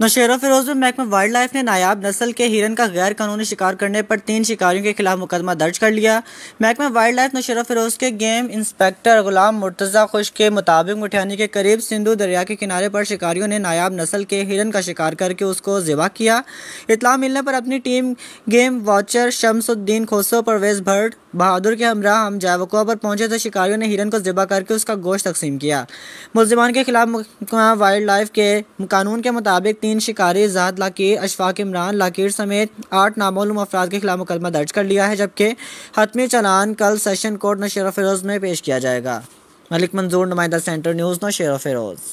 नौशेरा फिरोज में महकमा wild life ने नायाब नस्ल के हिरन का गैर कानूनी शिकार करने पर तीन शिकारियों के खिलाफ मुकदमा दर्ज कर लिया महकमा वाइल्ड लाइफ नौशेरा फिरोज के गेम इंस्पेक्टर गुलाम मुर्तज़ा खुश के मुताबिक मुठियानी के करीब सिंधु दरिया के किनारे पर शिकारियों ने नायाब नस्ल के हिरन का शिकार करके उसको ज़िबा किया इतला मिलने पर अपनी team game watcher Shamsuddin Khoso Parvez Bhatt Bahadur के हमरा हम जावकोआ पर पहुंचे तो शिकारियों ने हिरन को ज़िबा करके उसका गोश्त तकसीम किया मुलजमान के खिलाफ वाइल्ड लाइफ के कानून के मुताबिक तीन शिकारी जात लाकीर अशफाक इमरान लाकीर समेत आठ नामूम अफराद के खिलाफ मुकदमा दर्ज कर लिया है जबकि हतमी चलान कल सेशन कोर्ट नशर फिरोज़ में पेश किया जाएगा मलिक मंजूर नुमाइंदा सेंटर न्यूज़ नशर फिरोज़